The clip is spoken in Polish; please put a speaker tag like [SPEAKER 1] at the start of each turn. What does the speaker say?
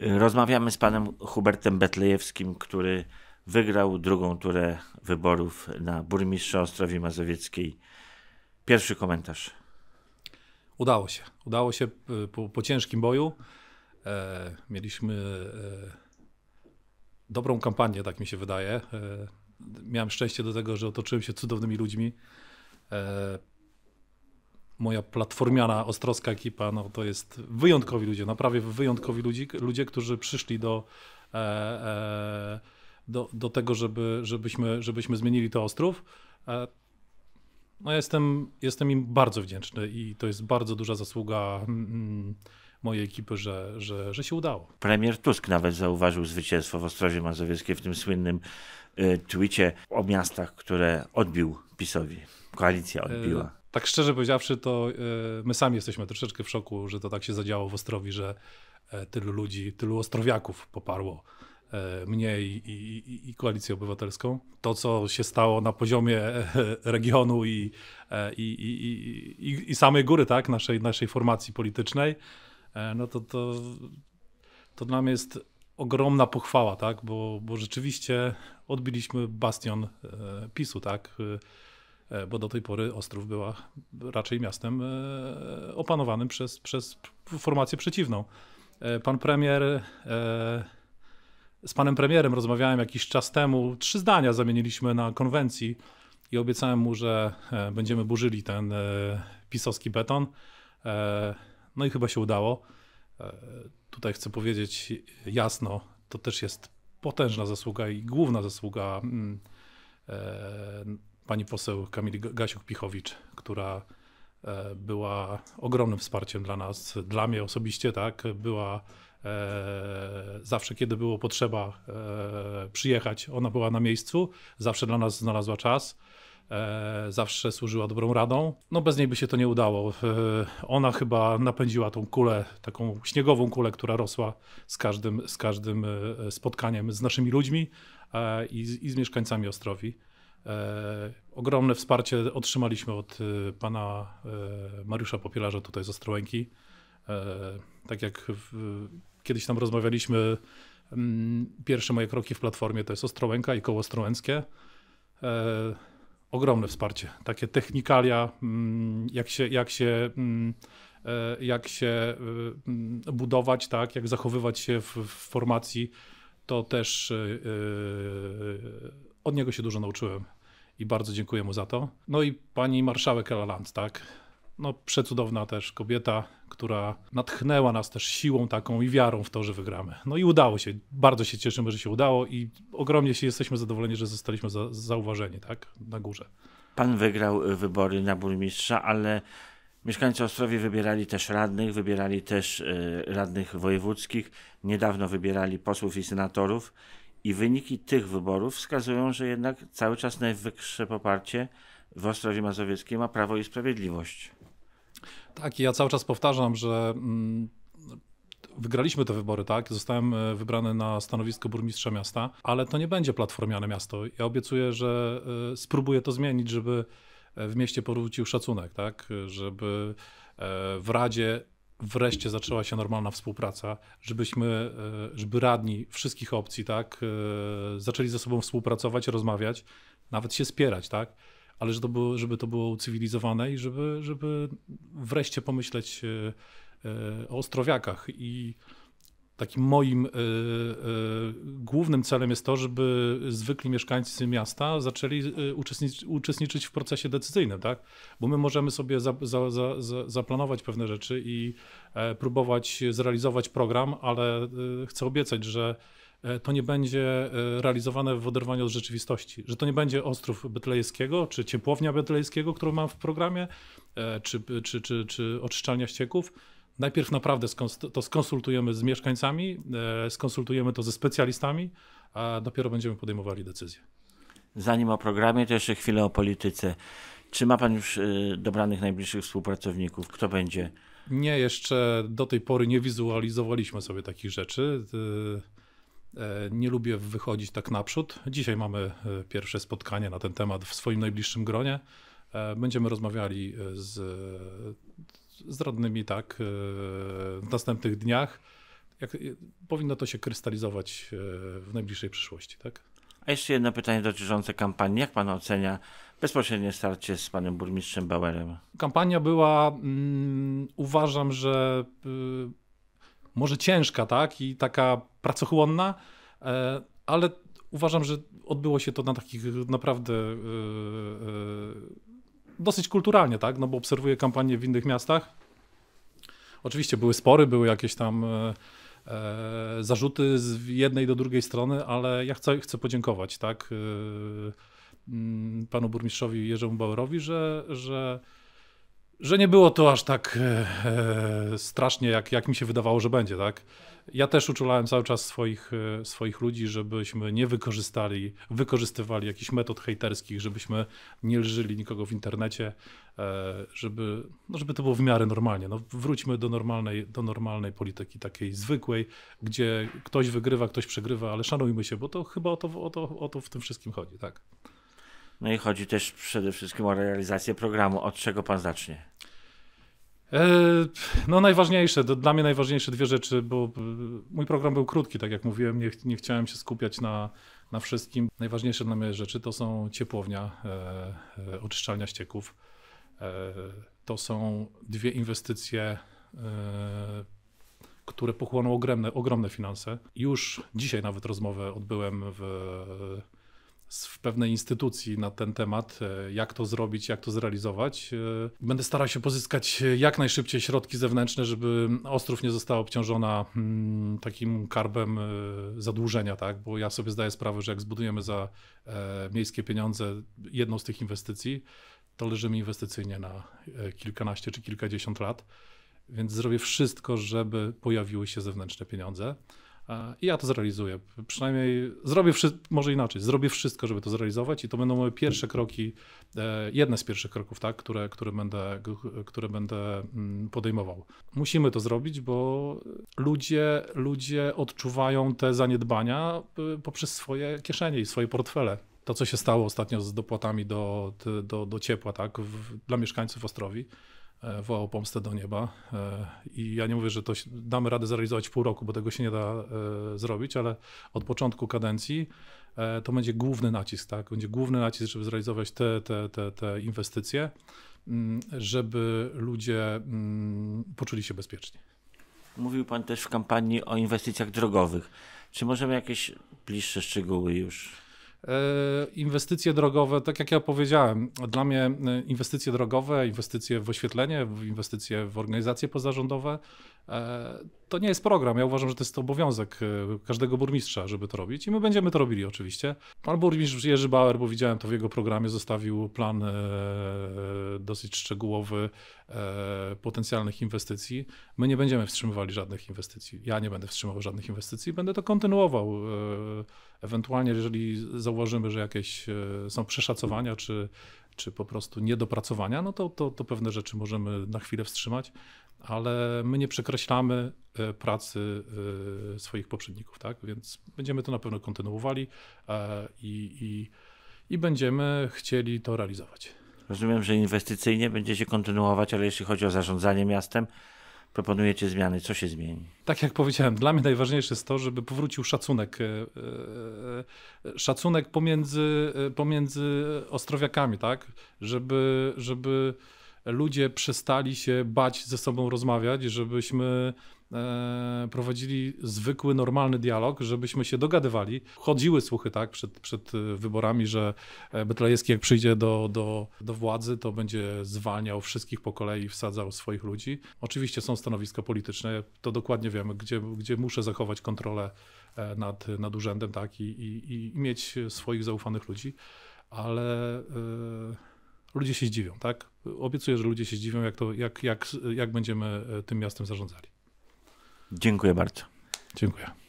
[SPEAKER 1] Rozmawiamy z panem Hubertem Betlejewskim, który wygrał drugą turę wyborów na burmistrza Ostrowi Mazowieckiej. Pierwszy komentarz.
[SPEAKER 2] Udało się. Udało się y, po, po ciężkim boju. E, mieliśmy e, dobrą kampanię, tak mi się wydaje. E, miałem szczęście do tego, że otoczyłem się cudownymi ludźmi. E, moja platformiana ostroska ekipa, no to jest wyjątkowi ludzie, naprawdę no wyjątkowi ludzie, ludzie którzy przyszli do, e, e, do, do tego, żeby, żebyśmy, żebyśmy zmienili to ostrów. E, no jestem, jestem im bardzo wdzięczny i to jest bardzo duża zasługa mm, mm, mojej ekipy, że, że, że się udało.
[SPEAKER 1] Premier Tusk nawet zauważył zwycięstwo w Ostrowie Mazowieckiej w tym słynnym y, o miastach, które odbił PiSowi. Koalicja odbiła.
[SPEAKER 2] E, tak szczerze powiedziawszy, to e, my sami jesteśmy troszeczkę w szoku, że to tak się zadziało w Ostrowi, że e, tylu ludzi, tylu Ostrowiaków poparło e, mnie i, i, i Koalicję Obywatelską. To, co się stało na poziomie regionu i, i, i samej góry tak, naszej, naszej formacji politycznej, no to, to, to dla mnie jest ogromna pochwała, tak, bo, bo rzeczywiście odbiliśmy bastion PiSu, tak E, bo do tej pory Ostrów była raczej miastem e, opanowanym przez, przez formację przeciwną. E, pan premier z panem premierem rozmawiałem jakiś czas temu. Trzy zdania zamieniliśmy na konwencji i obiecałem mu, że będziemy burzyli ten pisowski beton. No i chyba się udało. Tutaj chcę powiedzieć jasno, to też jest potężna zasługa i główna zasługa mm, pani poseł Kamili Gasiuk-Pichowicz, która e, była ogromnym wsparciem dla nas, dla mnie osobiście, tak, była e, zawsze, kiedy było potrzeba e, przyjechać, ona była na miejscu, zawsze dla nas znalazła czas, e, zawsze służyła dobrą radą. No bez niej by się to nie udało. E, ona chyba napędziła tą kulę, taką śniegową kulę, która rosła z każdym, z każdym e, spotkaniem z naszymi ludźmi i, i z mieszkańcami Ostrowi. E, ogromne wsparcie otrzymaliśmy od e, pana e, Mariusza Popielarza tutaj z Ostrołęki. Tak jak w, kiedyś tam rozmawialiśmy, mm, pierwsze moje kroki w platformie to jest Ostrołęka i koło ostrołęckie. Ogromne wsparcie. Takie technikalia, mm, jak się, jak się, mm, jak się budować, tak, jak zachowywać się w, w formacji, to też od niego się dużo nauczyłem i bardzo dziękuję mu za to. No i pani marszałek Ela Land, tak? No przecudowna też kobieta, która natchnęła nas też siłą taką i wiarą w to, że wygramy. No i udało się. Bardzo się cieszymy, że się udało i ogromnie się jesteśmy zadowoleni, że zostaliśmy za, zauważeni, tak? Na górze.
[SPEAKER 1] Pan wygrał y, wybory na burmistrza, ale Mieszkańcy Ostrowi wybierali też radnych, wybierali też y, radnych wojewódzkich, niedawno wybierali posłów i senatorów. I wyniki tych wyborów wskazują, że jednak cały czas najwyższe poparcie w Ostrowie Mazowieckiej ma Prawo i Sprawiedliwość.
[SPEAKER 2] Tak, i ja cały czas powtarzam, że mm, wygraliśmy te wybory, tak? Zostałem e, wybrany na stanowisko burmistrza miasta, ale to nie będzie platformiane miasto. Ja obiecuję, że e, spróbuję to zmienić, żeby e, w mieście powrócił szacunek, tak? Żeby w Radzie wreszcie zaczęła się normalna współpraca, żebyśmy, e, żeby radni wszystkich opcji, tak, e, zaczęli ze sobą współpracować, rozmawiać, nawet się spierać, tak, ale żeby to było, żeby to było ucywilizowane i żeby, żeby wreszcie pomyśleć e, o Ostrowiakach i takim moim y, y, głównym celem jest to, żeby zwykli mieszkańcy miasta zaczęli e, uczestniczyć, uczestniczyć w procesie decyzyjnym, tak? Bo my możemy sobie za, za, za, zaplanować pewne rzeczy i próbować zrealizować program, ale chcę obiecać, że to nie będzie realizowane w oderwaniu od rzeczywistości. Że to nie będzie Ostrów Betlejskiego, czy ciepłownia Betlejskiego, którą mam w programie, czy, czy, czy, czy oczyszczalnia ścieków, najpierw naprawdę to skonsultujemy z mieszkańcami, e, skonsultujemy to ze specjalistami, a dopiero będziemy podejmowali decyzje.
[SPEAKER 1] Zanim o programie, to jeszcze chwilę o polityce. Czy ma Pan już e, dobranych najbliższych współpracowników? Kto będzie?
[SPEAKER 2] Nie, jeszcze do tej pory nie wizualizowaliśmy sobie takich rzeczy. E, nie lubię wychodzić tak naprzód. Dzisiaj mamy pierwsze spotkanie na ten temat w swoim najbliższym gronie. Będziemy rozmawiali z z tak e, w następnych dniach. Jak, e, powinno to się krystalizować e, w najbliższej przyszłości, tak?
[SPEAKER 1] A jeszcze jedno pytanie dotyczące kampanii. Jak pan ocenia bezpośrednie starcie z panem burmistrzem Bauerem?
[SPEAKER 2] Kampania była, mm, uważam, że y, może ciężka, tak? I taka pracochłonna, ale uważam, że odbyło się to na takich naprawdę y, y dosyć kulturalnie, tak? No bo obserwuję kampanie w innych miastach. Oczywiście były spory, były jakieś tam e, e zarzuty z jednej do drugiej strony, ale ja chcę, chcę podziękować, tak? E, mm, panu burmistrzowi Jerzemu Bauerowi, że, że że nie było to aż tak e, e, strasznie, jak, jak mi się wydawało, że będzie, tak? Ja też uczulałem cały czas swoich, e, swoich ludzi, żebyśmy nie wykorzystali, wykorzystywali jakichś metod hejterskich, żebyśmy nie lżyli nikogo w internecie, e, żeby, no żeby to było w miarę normalnie. No, wróćmy do normalnej, do normalnej polityki, takiej zwykłej, gdzie ktoś wygrywa, ktoś przegrywa, ale szanujmy się, bo to chyba o to, o to, o to w tym wszystkim chodzi, tak?
[SPEAKER 1] No i chodzi też przede wszystkim o realizację programu. Od czego pan zacznie?
[SPEAKER 2] E, no najważniejsze, dla mnie najważniejsze dwie rzeczy, bo e, mój program był krótki, tak jak mówiłem, nie, nie chciałem się skupiać na, na wszystkim. Najważniejsze dla mnie rzeczy to są ciepłownia, e, e oczyszczalnia ścieków. E, to są dwie inwestycje, e, które pochłoną ogromne, ogromne finanse. Już dzisiaj nawet rozmowę odbyłem w w pewnej instytucji na ten temat, e, jak to zrobić, jak to zrealizować. E, będę starał się pozyskać jak najszybciej środki zewnętrzne, żeby Ostrów nie została obciążona mm, takim karbem e, zadłużenia, tak? bo ja sobie zdaję sprawę, że jak zbudujemy za miejskie pieniądze jedną z tych inwestycji, to leżymy inwestycyjnie na kilkanaście czy kilkadziesiąt lat. Więc zrobię wszystko, żeby pojawiły się zewnętrzne pieniądze. I ja to zrealizuję. Przynajmniej zrobię, może inaczej, zrobię wszystko, żeby to zrealizować i to będą moje pierwsze mm. kroki, e, jedne z pierwszych kroków, tak, które, które, będę, które będę mm, podejmował. Musimy to zrobić, bo ludzie, ludzie odczuwają te zaniedbania y, poprzez swoje kieszenie i swoje portfele to, co się stało ostatnio z dopłatami do, do, do ciepła tak, w, dla mieszkańców Ostrowi, E, wołał pomstę do nieba. E, I ja nie mówię, że to damy radę zrealizować w pół roku, bo tego się nie da e, zrobić, ale od początku kadencji to będzie główny nacisk, tak? Będzie główny nacisk, żeby zrealizować te, te, te, te inwestycje, mm, żeby ludzie mm, poczuli się bezpiecznie.
[SPEAKER 1] Mówił Pan też w kampanii o inwestycjach drogowych. Czy możemy jakieś bliższe szczegóły już?
[SPEAKER 2] E, inwestycje drogowe, tak jak ja powiedziałem, dla mnie e, inwestycje drogowe, inwestycje w oświetlenie, inwestycje w organizacje pozarządowe E, to nie jest program. Ja uważam, że to jest obowiązek e, każdego burmistrza, żeby to robić i my będziemy to robili oczywiście. Pan burmistrz Jerzy Bauer, bo widziałem to w jego programie, zostawił plan e, dosyć szczegółowy potencjalnych inwestycji. My nie będziemy wstrzymywali żadnych inwestycji. Ja nie będę wstrzymywał żadnych inwestycji. Będę to kontynuował. Ewentualnie, jeżeli zauważymy, że jakieś są przeszacowania czy czy po prostu niedopracowania, no to, to, to pewne rzeczy możemy na chwilę wstrzymać ale my nie przekreślamy e, pracy e, swoich poprzedników, tak? Więc będziemy to na pewno kontynuowali e, i, i, i
[SPEAKER 1] będziemy chcieli to realizować. Rozumiem, że inwestycyjnie będzie się kontynuować, ale jeśli chodzi o zarządzanie miastem, proponujecie zmiany. Co się zmieni?
[SPEAKER 2] Tak jak powiedziałem, dla mnie najważniejsze jest to, żeby powrócił szacunek. Szacunek pomiędzy, pomiędzy ostrowiakami, tak? Żeby, żeby ludzie przestali się bać ze sobą rozmawiać, żebyśmy e, prowadzili zwykły, normalny dialog, żebyśmy się dogadywali. Chodziły słuchy tak przed, przed wyborami, że e, Betlejewski jak przyjdzie do, do, do władzy, to będzie zwalniał wszystkich po kolei, wsadzał swoich ludzi. Oczywiście są stanowiska polityczne, to dokładnie wiemy, gdzie, gdzie muszę zachować kontrolę e, nad, nad urzędem tak, i, i, i mieć swoich zaufanych ludzi, ale... Yy ludzie się zdziwią, tak? Obiecuję, że ludzie się zdziwią, jak, to, jak, jak,
[SPEAKER 1] jak będziemy e, tym miastem zarządzali. Dziękuję bardzo. Dziękuję.